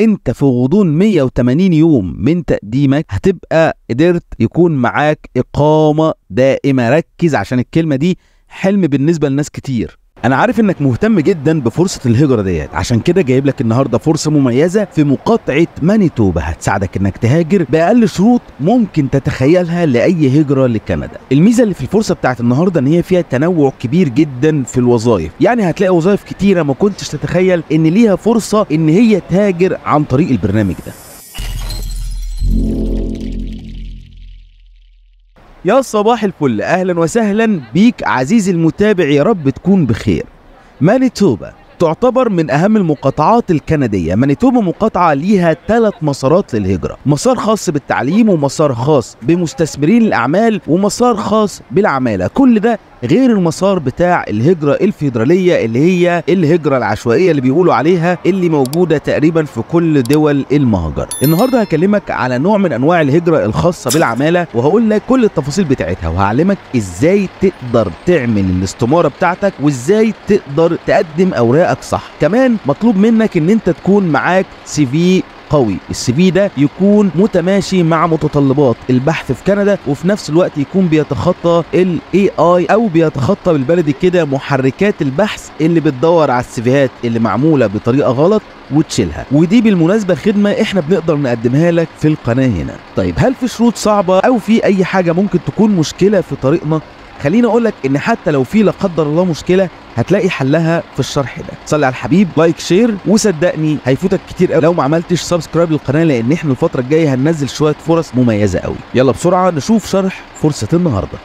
انت في غضون 180 يوم من تقديمك هتبقى قدرت يكون معاك اقامه دائمه ركز عشان الكلمه دي حلم بالنسبه لناس كتير انا عارف انك مهتم جدا بفرصه الهجره ديت عشان كده جايب لك النهارده فرصه مميزه في مقاطعه مانيتوبا هتساعدك انك تهاجر باقل شروط ممكن تتخيلها لاي هجره لكندا الميزه اللي في الفرصه بتاعت النهارده ان هي فيها تنوع كبير جدا في الوظائف يعني هتلاقي وظائف كتيره ما كنتش تتخيل ان ليها فرصه ان هي تهاجر عن طريق البرنامج ده يا صباح الفل اهلا وسهلا بيك عزيزي المتابع يا رب تكون بخير مانيتوبا تعتبر من أهم المقاطعات الكندية مانيتوبا مقاطعة ليها ثلاث مسارات للهجرة مسار خاص بالتعليم ومسار خاص بمستثمرين الأعمال ومسار خاص بالعمالة كل ده غير المسار بتاع الهجرة الفيدرالية اللي هي الهجرة العشوائية اللي بيقولوا عليها اللي موجودة تقريبا في كل دول المهجر النهاردة هكلمك على نوع من أنواع الهجرة الخاصة بالعمالة وهقول لك كل التفاصيل بتاعتها وهعلمك إزاي تقدر تعمل الاستمارة بتاعتك وإزاي تقدر تقدم أوراقك صح كمان مطلوب منك إن أنت تكون معاك سي في قوي السي في ده يكون متماشي مع متطلبات البحث في كندا وفي نفس الوقت يكون بيتخطى الاي اي او بيتخطى بالبلدي كده محركات البحث اللي بتدور على السيفيهات اللي معموله بطريقه غلط وتشيلها ودي بالمناسبه خدمه احنا بنقدر نقدمها لك في القناه هنا طيب هل في شروط صعبه او في اي حاجه ممكن تكون مشكله في طريقنا خليني اقول لك ان حتى لو في لا قدر الله مشكله هتلاقي حلها في الشرح ده صلي على الحبيب لايك شير وصدقني هيفوتك كتير قوي لو ما عملتش سبسكرايب للقناه لان احنا الفتره الجايه هننزل شويه فرص مميزه قوي يلا بسرعه نشوف شرح فرصه النهارده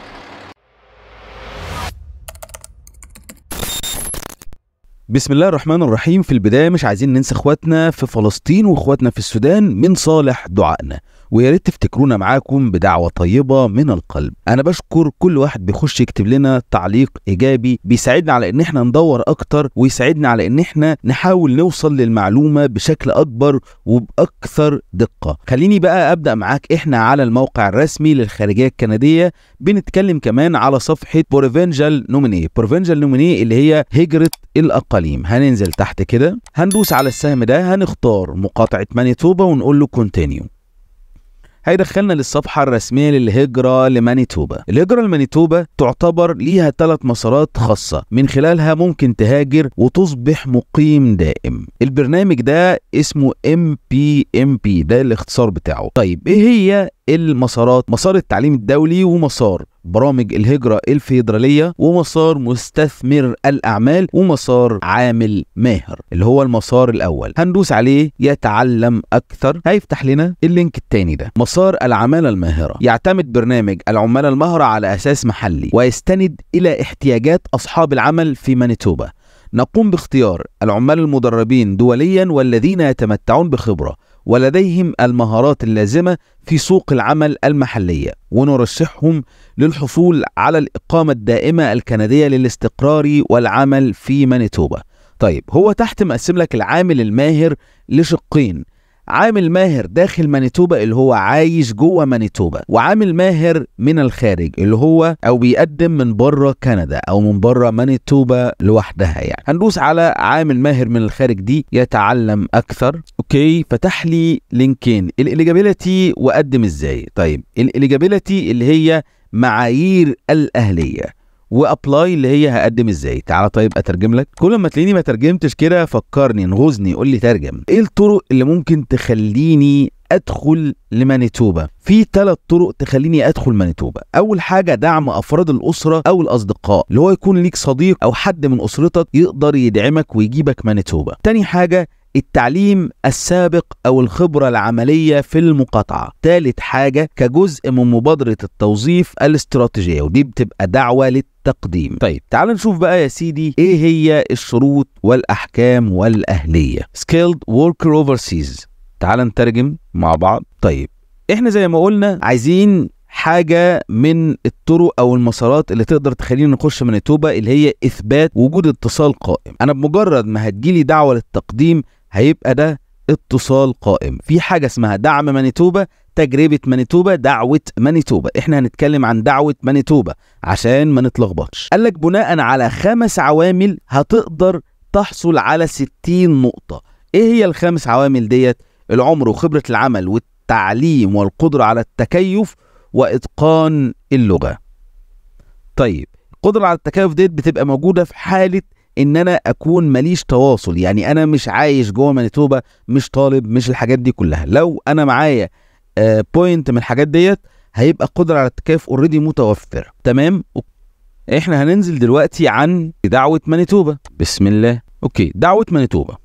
بسم الله الرحمن الرحيم في البدايه مش عايزين ننسى اخواتنا في فلسطين واخواتنا في السودان من صالح دعائنا ويا ريت تفتكرونا معاكم بدعوه طيبه من القلب انا بشكر كل واحد بيخش يكتب لنا تعليق ايجابي بيساعدنا على ان احنا ندور اكتر ويساعدنا على ان احنا نحاول نوصل للمعلومه بشكل اكبر وباكثر دقه خليني بقى ابدا معاك احنا على الموقع الرسمي للخارجيه الكنديه بنتكلم كمان على صفحه بروفنجال نوميني بروفنجال نوميني اللي هي هجره الاقاليم هننزل تحت كده هندوس على السهم ده هنختار مقاطعه مانيتوبا ونقول له كونتينيو هيدخلنا للصفحة الرسمية للهجرة لمانيتوبا الهجرة لمانيتوبا تعتبر ليها ثلاث مسارات خاصة من خلالها ممكن تهاجر وتصبح مقيم دائم البرنامج ده اسمه MPMP ده الاختصار بتاعه طيب ايه هي المسارات مسار التعليم الدولي ومسار برامج الهجرة الفيدرالية ومسار مستثمر الأعمال ومسار عامل ماهر اللي هو المسار الأول هندوس عليه يتعلم أكثر هيفتح لنا اللينك التاني ده مسار العمالة الماهرة يعتمد برنامج العمالة الماهرة على أساس محلي ويستند إلى احتياجات أصحاب العمل في مانيتوبا نقوم باختيار العمال المدربين دوليا والذين يتمتعون بخبرة ولديهم المهارات اللازمة في سوق العمل المحلية ونرشحهم للحصول على الإقامة الدائمة الكندية للاستقرار والعمل في مانيتوبا طيب هو تحت مقسم لك العامل الماهر لشقين عامل ماهر داخل مانيتوبا اللي هو عايش جوه مانيتوبا وعامل ماهر من الخارج اللي هو او بيقدم من بره كندا او من بره مانيتوبا لوحدها يعني هندوس على عامل ماهر من الخارج دي يتعلم اكثر اوكي فتح لي لينكين الاليجابيلتي واقدم ازاي طيب الاليجابيلتي اللي هي معايير الأهلية وابلاي اللي هي هقدم ازاي تعالى طيب اترجم لك كل ما تلاقيني ما ترجمتش كده فكرني انغزني قول لي ترجم ايه الطرق اللي ممكن تخليني ادخل لمانيتوبا في ثلاث طرق تخليني ادخل مانيتوبا اول حاجه دعم افراد الاسره او الاصدقاء اللي هو يكون ليك صديق او حد من اسرتك يقدر يدعمك ويجيبك مانيتوبا تاني حاجه التعليم السابق أو الخبرة العملية في المقاطعة ثالث حاجة كجزء من مبادرة التوظيف الاستراتيجية ودي بتبقى دعوة للتعليم طيب تعال نشوف بقى يا سيدي ايه هي الشروط والاحكام والاهليه skilled worker overseas تعال نترجم مع بعض طيب احنا زي ما قلنا عايزين حاجة من الطرق أو المسارات اللي تقدر تخلينا نخش من التوبة اللي هي إثبات وجود اتصال قائم أنا بمجرد ما هتجيلي دعوة للتقديم هيبقى ده اتصال قائم في حاجة اسمها دعم مانيتوبا تجربة مانيتوبا دعوة مانيتوبا احنا هنتكلم عن دعوة مانيتوبا عشان ما نتلخبطش قال لك بناء على خمس عوامل هتقدر تحصل على 60 نقطة ايه هي الخمس عوامل ديت العمر وخبرة العمل والتعليم والقدرة على التكيف وإتقان اللغة طيب القدرة على التكيف ديت بتبقى موجودة في حالة ان انا اكون ماليش تواصل يعني انا مش عايش جوه مانيتوبا مش طالب مش الحاجات دي كلها لو انا معايا بوينت آه، من الحاجات ديت هيبقى قدره على التكيف اوريدي متوفره تمام احنا هننزل دلوقتي عن دعوه مانيتوبا بسم الله اوكي دعوه مانيتوبا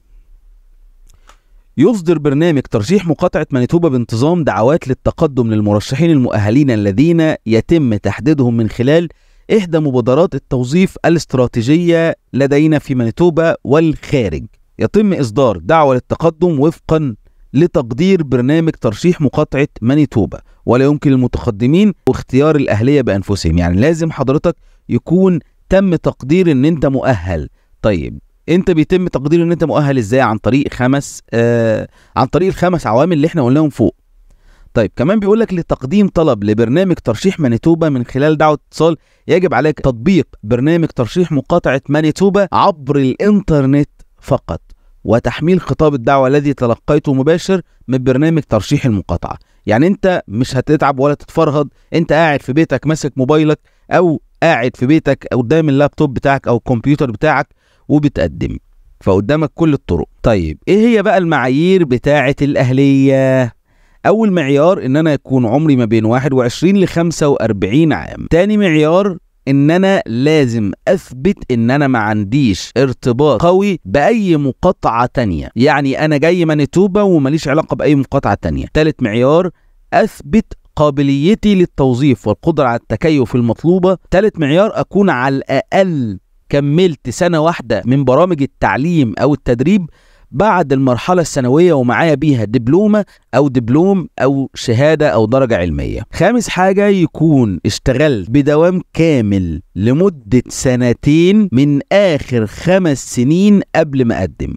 يصدر برنامج ترشيح مقاطعة مانيتوبا بانتظام دعوات للتقدم للمرشحين المؤهلين الذين يتم تحديدهم من خلال إحدى مبادرات التوظيف الاستراتيجية لدينا في مانيتوبا والخارج يتم إصدار دعوة للتقدم وفقا لتقدير برنامج ترشيح مقاطعة مانيتوبا ولا يمكن للمتقدمين اختيار الأهلية بأنفسهم يعني لازم حضرتك يكون تم تقدير ان انت مؤهل طيب انت بيتم تقدير ان انت مؤهل ازاي عن طريق خمس آه عن طريق الخمس عوامل اللي احنا قلناهم فوق طيب كمان بيقول لك لتقديم طلب لبرنامج ترشيح مانيتوبا من خلال دعوه اتصال يجب عليك تطبيق برنامج ترشيح مقاطعه مانيتوبا عبر الانترنت فقط وتحميل خطاب الدعوه الذي تلقيته مباشر من برنامج ترشيح المقاطعه يعني انت مش هتتعب ولا تتفرهد انت قاعد في بيتك ماسك موبايلك او قاعد في بيتك قدام اللابتوب بتاعك او الكمبيوتر بتاعك وبتقدم فقدامك كل الطرق طيب ايه هي بقى المعايير بتاعه الاهليه اول معيار ان انا يكون عمري ما بين 21 ل 45 عام تاني معيار ان انا لازم اثبت ان انا ما عنديش ارتباط قوي باي مقاطعه تانية يعني انا جاي مانيتوبا وماليش علاقه باي مقاطعه تانية تالت معيار اثبت قابليتي للتوظيف والقدره على التكيف المطلوبه تالت معيار اكون على الاقل كملت سنه واحده من برامج التعليم او التدريب بعد المرحلة الثانوية ومعايا بيها دبلومة أو دبلوم أو شهادة أو درجة علمية. خامس حاجة يكون اشتغلت بدوام كامل لمدة سنتين من آخر خمس سنين قبل ما أقدم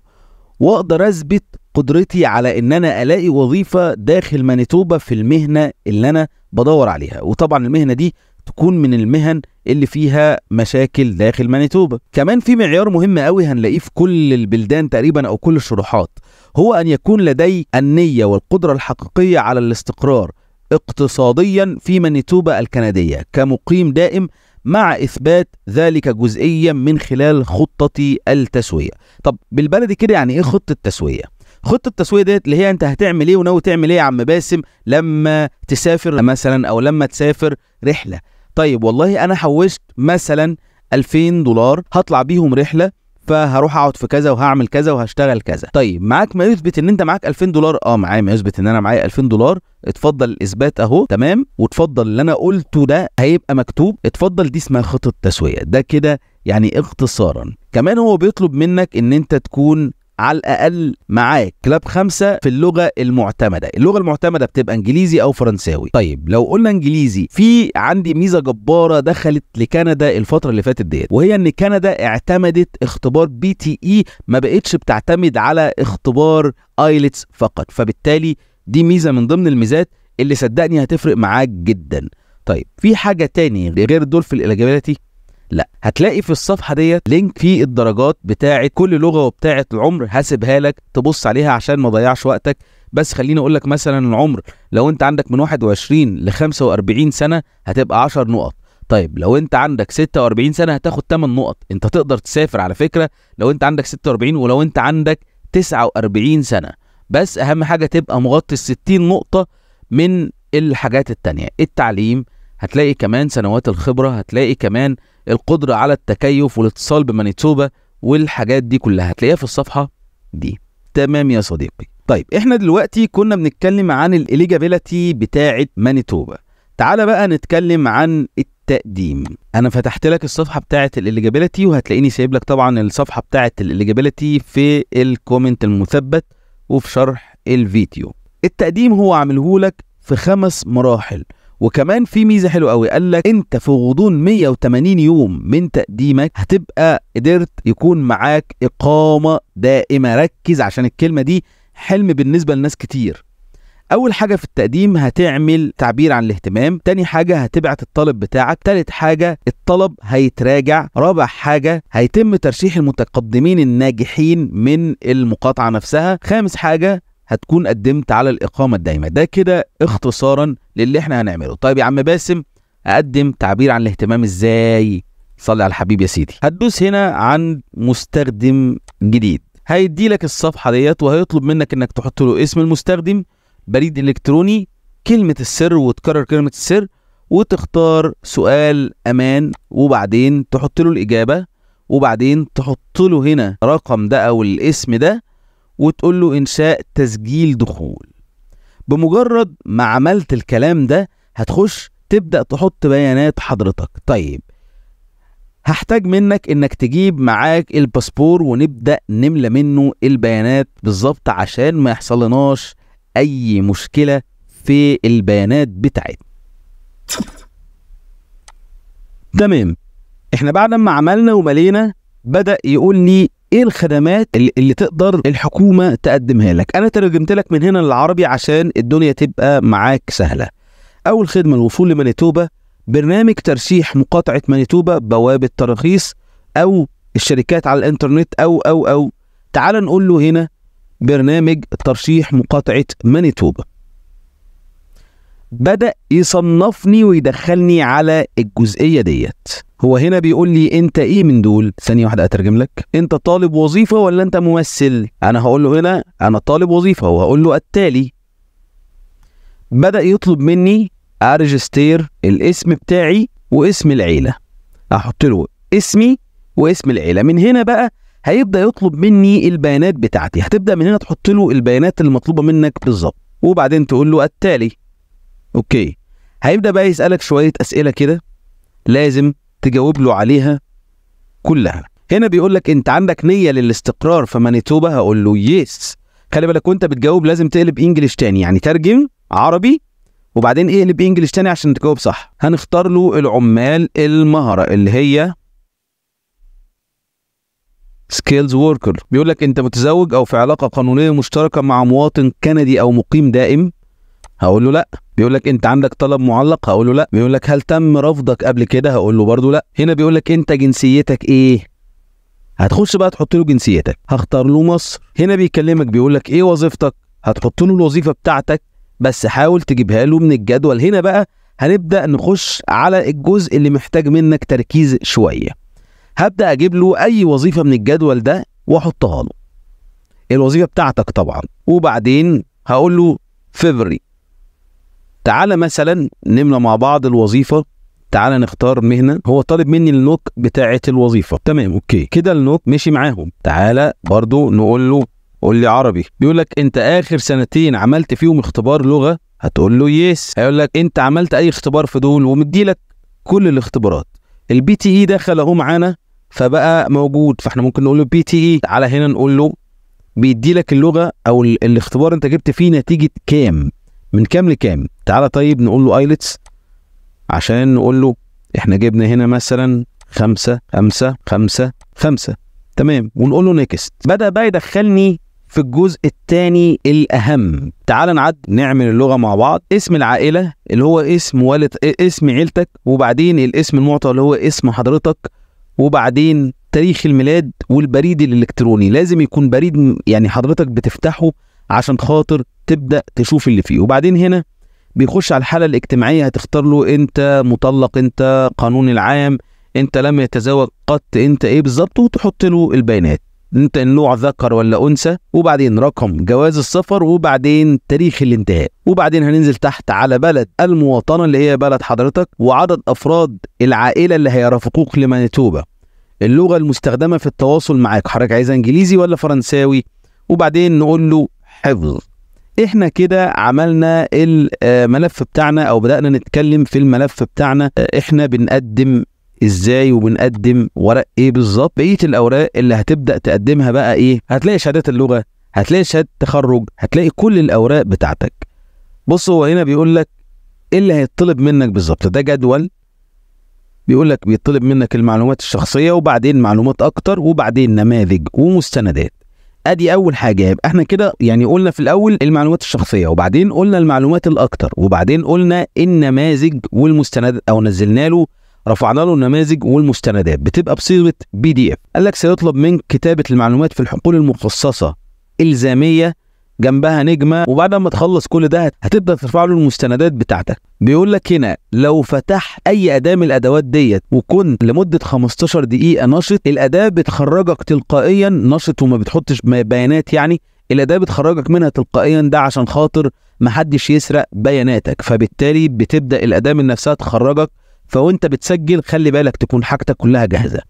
وأقدر أثبت قدرتي على ان انا الاقي وظيفه داخل مانيتوبا في المهنه اللي انا بدور عليها وطبعا المهنه دي تكون من المهن اللي فيها مشاكل داخل مانيتوبا كمان في معيار مهم قوي هنلاقيه في كل البلدان تقريبا او كل الشروحات هو ان يكون لدي النيه والقدره الحقيقيه على الاستقرار اقتصاديا في مانيتوبا الكنديه كمقيم دائم مع اثبات ذلك جزئيا من خلال خطه التسويه طب بالبلدي كده يعني ايه خطه تسويه خطه التسويه ديت اللي هي انت هتعمل ايه وناوي تعمل ايه يا عم باسم لما تسافر مثلا او لما تسافر رحله طيب والله انا حوشت مثلا 2000 دولار هطلع بيهم رحله فهروح اقعد في كذا وهعمل كذا وهشتغل كذا طيب معاك ما يثبت ان انت معاك 2000 دولار اه معايا ما يثبت ان انا معايا 2000 دولار اتفضل الاثبات اهو تمام واتفضل اللي انا قلته ده هيبقى مكتوب اتفضل دي اسمها خطه تسويه ده كده يعني اختصارا كمان هو بيطلب منك ان انت تكون على الاقل معاك كلاب خمسه في اللغه المعتمده، اللغه المعتمده بتبقى انجليزي او فرنساوي. طيب لو قلنا انجليزي في عندي ميزه جباره دخلت لكندا الفتره اللي فاتت ديت وهي ان كندا اعتمدت اختبار بي تي اي ما بقتش بتعتمد على اختبار ايلتس فقط، فبالتالي دي ميزه من ضمن الميزات اللي صدقني هتفرق معاك جدا. طيب في حاجه تاني غير دول في الاليجابيلتي لا هتلاقي في الصفحه ديت لينك فيه الدرجات بتاعه كل لغه وبتاعه العمر هسيبها لك تبص عليها عشان ما اضيعش وقتك بس خليني اقول لك مثلا العمر لو انت عندك من 21 ل 45 سنه هتبقى 10 نقط طيب لو انت عندك 46 سنه هتاخد 8 نقط انت تقدر تسافر على فكره لو انت عندك 46 ولو انت عندك 49 سنه بس اهم حاجه تبقى مغطي ال 60 نقطه من الحاجات التانية التعليم هتلاقي كمان سنوات الخبره هتلاقي كمان القدرة على التكيف والاتصال بمانيتوبا والحاجات دي كلها هتلاقيها في الصفحة دي تمام يا صديقي طيب احنا دلوقتي كنا بنتكلم عن الاليجابيلتي بتاعة مانيتوبا تعالى بقى نتكلم عن التقديم انا فتحت لك الصفحه بتاعه الاليجابيلتي وهتلاقيني سايب لك طبعا الصفحه بتاعه الاليجابيلتي في الكومنت المثبت وفي شرح الفيديو التقديم هو عامله لك في خمس مراحل وكمان في ميزه حلوه قوي قال لك انت في غضون 180 يوم من تقديمك هتبقى قدرت يكون معاك اقامه دائمه ركز عشان الكلمه دي حلم بالنسبه لناس كتير اول حاجه في التقديم هتعمل تعبير عن الاهتمام تاني حاجه هتبعت الطلب بتاعك تالت حاجه الطلب هيتراجع رابع حاجه هيتم ترشيح المتقدمين الناجحين من المقاطعه نفسها خامس حاجه هتكون قدمت على الإقامة الدائمة ده كده اختصارا للي احنا هنعمله طيب يا عم باسم اقدم تعبير عن الاهتمام ازاي صلي على الحبيب يا سيدي هتدوس هنا عن مستخدم جديد هيدي لك الصفحه ديت وهيطلب منك انك تحط له اسم المستخدم بريد الكتروني كلمه السر وتكرر كلمه السر وتختار سؤال امان وبعدين تحط له الاجابه وبعدين تحط له هنا رقم ده او الاسم ده وتقول له انشاء تسجيل دخول بمجرد ما عملت الكلام ده هتخش تبدأ تحط بيانات حضرتك طيب هحتاج منك انك تجيب معاك الباسبور ونبدأ نملى منه البيانات بالظبط عشان ما يحصلناش اي مشكلة في البيانات بتاعتنا تمام احنا بعد ما عملنا وملينا بدأ يقول لي ايه الخدمات اللي, اللي تقدر الحكومه تقدمها لك انا ترجمت لك من هنا للعربي عشان الدنيا تبقى معاك سهله اول خدمه الوصول لمانيتوبا برنامج ترشيح مقاطعه مانيتوبا بوابه تراخيص او الشركات على الانترنت او او او تعال نقول له هنا برنامج ترشيح مقاطعه مانيتوبا بدأ يصنفني ويدخلني على الجزئية ديت هو هنا بيقول لي انت ايه من دول ثانيه واحده اترجم لك انت طالب وظيفه ولا انت ممثل انا هقول له هنا انا طالب وظيفه وهقول له التالي بدا يطلب مني ارجستير الاسم بتاعي واسم العيله احط له اسمي واسم العيله من هنا بقى هيبدا يطلب مني البيانات بتاعتي هتبدا من هنا تحط له البيانات المطلوبه منك بالظبط وبعدين تقول له التالي اوكي هيبدا بقى يسالك شويه اسئله كده لازم تجاوب له عليها كلها هنا بيقول لك انت عندك نيه للاستقرار في مانيتوبا هقول له يس خلي بالك وانت بتجاوب لازم تقلب انجلش تاني يعني ترجم عربي وبعدين اقلب انجلش تاني عشان تجاوب صح هنختار له العمال المهره اللي هي سكيلز وركر بيقول لك انت متزوج او في علاقه قانونيه مشتركه مع مواطن كندي او مقيم دائم هقول له لا بيقول لك انت عندك طلب معلق هقول له لا بيقول لك هل تم رفضك قبل كده هقول له برضه لا هنا بيقول لك انت جنسيتك ايه هتخش بقى تحط له جنسيتك هختار له مصر هنا بيكلمك بيقول لك ايه وظيفتك هتحط له الوظيفه بتاعتك بس حاول تجيبها له من الجدول هنا بقى هنبدا نخش على الجزء اللي محتاج منك تركيز شويه هبدا اجيب له اي وظيفه من الجدول ده واحطها له الوظيفه بتاعتك طبعا وبعدين هقول له فيفري تعالى مثلا نملى مع بعض الوظيفه تعالى نختار مهنه هو طالب مني النوك بتاعه الوظيفه تمام اوكي كده النوك مشي معاهم تعالى برضو نقول له قول لي عربي بيقول لك انت اخر سنتين عملت فيهم اختبار لغه هتقول له يس هيقول لك انت عملت اي اختبار في دول ومدي لك كل الاختبارات البي تي اي e دخل اهو معانا فبقى موجود فاحنا ممكن نقول له بي تي اي e. تعالى هنا نقول له بيدي لك اللغه او الاختبار انت جبت فيه نتيجه كام من كام لكام تعالى طيب نقول له ايلتس عشان نقول له احنا جبنا هنا مثلا خمسة خمسة خمسة خمسة تمام ونقول له نيكست بدأ بقى يدخلني في الجزء الثاني الأهم تعال نعد نعمل اللغة مع بعض اسم العائلة اللي هو اسم والد اسم عيلتك وبعدين الاسم المعطى اللي هو اسم حضرتك وبعدين تاريخ الميلاد والبريد الإلكتروني لازم يكون بريد يعني حضرتك بتفتحه عشان خاطر تبدأ تشوف اللي فيه وبعدين هنا بيخش على الحاله الاجتماعيه هتختار له انت مطلق انت قانون العام انت لم يتزوج قط انت ايه بالظبط وتحط له البيانات انت النوع ذكر ولا انثى وبعدين رقم جواز السفر وبعدين تاريخ الانتهاء وبعدين هننزل تحت على بلد المواطنه اللي هي بلد حضرتك وعدد افراد العائله اللي هيرافقوك لمانيتوبا اللغه المستخدمه في التواصل معاك حضرتك عايزها انجليزي ولا فرنساوي وبعدين نقول له حفظ احنا كده عملنا الملف آه، بتاعنا او بدأنا نتكلم في الملف بتاعنا آه، احنا بنقدم ازاي وبنقدم ورق ايه بالظبط بقيه الاوراق اللي هتبدا تقدمها بقى ايه هتلاقي شهادات اللغه هتلاقي شهاده تخرج هتلاقي كل الاوراق بتاعتك بص هو هنا بيقول لك ايه اللي هيطلب منك بالظبط ده جدول بيقول لك بيطلب منك المعلومات الشخصيه وبعدين معلومات اكتر وبعدين نماذج ومستندات ادي اول حاجه يبقى احنا كده يعني قلنا في الاول المعلومات الشخصيه وبعدين قلنا المعلومات الاكتر وبعدين قلنا النماذج والمستندات او نزلنا له رفعنا له النماذج والمستندات بتبقى بصيغه بي دي اف قال لك سيطلب من كتابه المعلومات في الحقول المخصصه الزاميه جنبها نجمه وبعد ما تخلص كل ده هتبدا ترفع له المستندات بتاعتك بيقول لك هنا لو فتحت اي اداه من الادوات ديت وكنت لمده 15 دقيقه نشط الاداه بتخرجك تلقائيا نشط وما بتحطش بيانات يعني الاداه بتخرجك منها تلقائيا ده عشان خاطر محدش يسرق بياناتك فبالتالي بتبدا الاداه من نفسها تخرجك فوانت بتسجل خلي بالك تكون حاجتك كلها جاهزه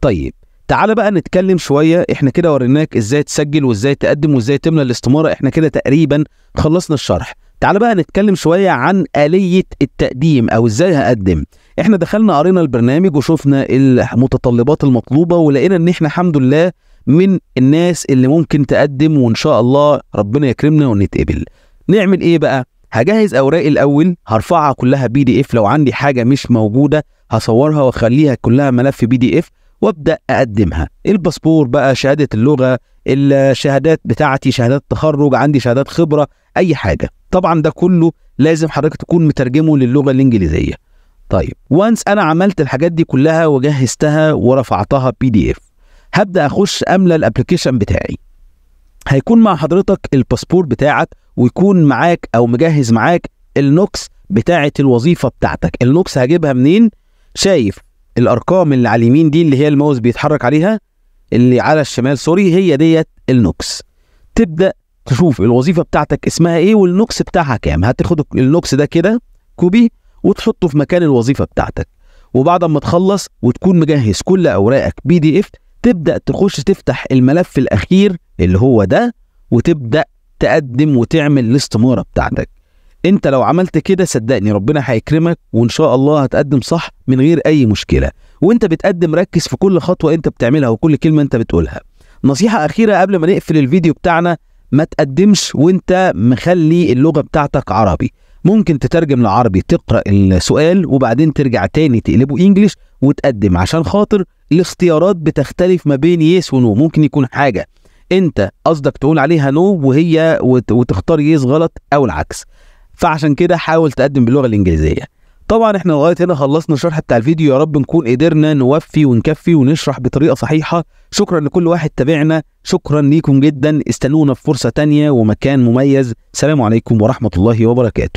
طيب تعال بقى نتكلم شوية احنا كده وريناك ازاي تسجل وازاي تقدم وازاي تملى الاستمارة احنا كده تقريبا خلصنا الشرح تعال بقى نتكلم شوية عن آلية التقديم او ازاي هقدم احنا دخلنا قرينا البرنامج وشفنا المتطلبات المطلوبة ولقينا ان احنا الحمد لله من الناس اللي ممكن تقدم وان شاء الله ربنا يكرمنا ونتقبل نعمل ايه بقى هجهز اوراقي الاول هرفعها كلها بي دي اف لو عندي حاجه مش موجوده هصورها واخليها كلها ملف بي دي اف وابدا اقدمها الباسبور بقى شهاده اللغه الشهادات بتاعتي شهادات تخرج عندي شهادات خبره اي حاجه طبعا ده كله لازم حضرتك تكون مترجمه للغه الانجليزيه طيب وانس انا عملت الحاجات دي كلها وجهزتها ورفعتها بي دي اف هبدا اخش املى الابلكيشن بتاعي هيكون مع حضرتك الباسبور بتاعك ويكون معاك او مجهز معاك النوكس بتاعه الوظيفه بتاعتك النوكس هجيبها منين شايف الارقام اللي على اليمين دي اللي هي الماوس بيتحرك عليها اللي على الشمال سوري هي ديت النوكس تبدا تشوف الوظيفه بتاعتك اسمها ايه والنوكس بتاعها كام هتاخد النوكس ده كده كوبي وتحطه في مكان الوظيفه بتاعتك وبعد ما تخلص وتكون مجهز كل اوراقك بي دي اف تبدا تخش تفتح الملف الاخير اللي هو ده وتبدا تقدم وتعمل الاستماره بتاعتك انت لو عملت كده صدقني ربنا هيكرمك وان شاء الله هتقدم صح من غير اي مشكله وانت بتقدم ركز في كل خطوه انت بتعملها وكل كلمه انت بتقولها نصيحه اخيره قبل ما نقفل الفيديو بتاعنا ما تقدمش وانت مخلي اللغه بتاعتك عربي ممكن تترجم لعربي تقرا السؤال وبعدين ترجع تاني تقلبه انجلش وتقدم عشان خاطر الاختيارات بتختلف ما بين يس ونو ممكن يكون حاجه انت قصدك تقول عليها نو وهي وتختار يس غلط او العكس فعشان كده حاول تقدم باللغه الانجليزيه طبعا احنا لغايه هنا خلصنا الشرح بتاع الفيديو يا رب نكون قدرنا نوفي ونكفي ونشرح بطريقه صحيحه شكرا لكل واحد تابعنا شكرا ليكم جدا استنونا في فرصه تانية ومكان مميز سلام عليكم ورحمه الله وبركاته